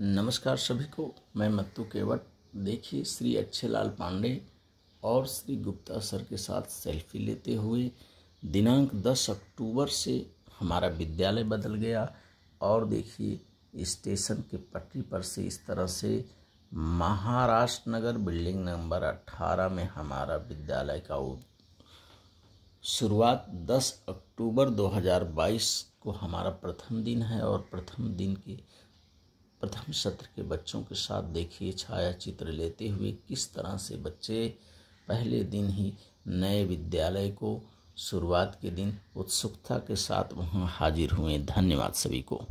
नमस्कार सभी को मैं मत्तू केवट देखिए श्री अच्छेलाल पांडे और श्री गुप्ता सर के साथ सेल्फी लेते हुए दिनांक 10 अक्टूबर से हमारा विद्यालय बदल गया और देखिए स्टेशन के पटरी पर से इस तरह से महाराष्ट्र नगर बिल्डिंग नंबर 18 में हमारा विद्यालय का शुरुआत 10 अक्टूबर 2022 को हमारा प्रथम दिन है और प्रथम दिन के प्रथम सत्र के बच्चों के साथ देखिए छाया चित्र लेते हुए किस तरह से बच्चे पहले दिन ही नए विद्यालय को शुरुआत के दिन उत्सुकता के साथ वहाँ हाजिर हुए धन्यवाद सभी को